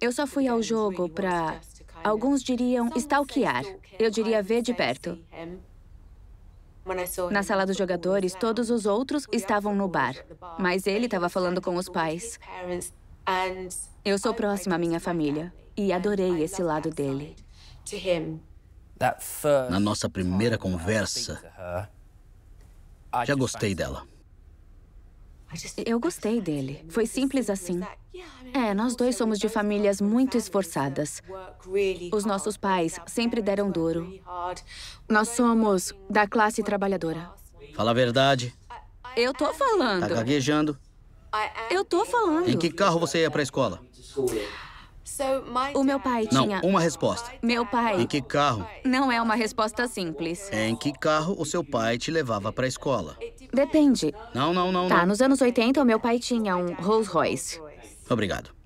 Eu só fui ao jogo para. Alguns diriam stalkear. Eu diria ver de perto. Na sala dos jogadores, todos os outros estavam no bar, mas ele estava falando com os pais. Eu sou próxima à minha família e adorei esse lado dele. Na nossa primeira conversa, já gostei dela. Eu gostei dele. Foi simples assim. É, nós dois somos de famílias muito esforçadas. Os nossos pais sempre deram duro. Nós somos da classe trabalhadora. Fala a verdade. Eu tô falando. Tá gaguejando. Eu tô falando. Em que carro você ia pra escola? O meu pai tinha... Não, uma resposta. Meu pai... Em que carro? Não é uma resposta simples. É em que carro o seu pai te levava pra escola? Depende. Não, não, não. Tá, não. nos anos 80, o meu pai tinha um Rolls Royce. Obrigado.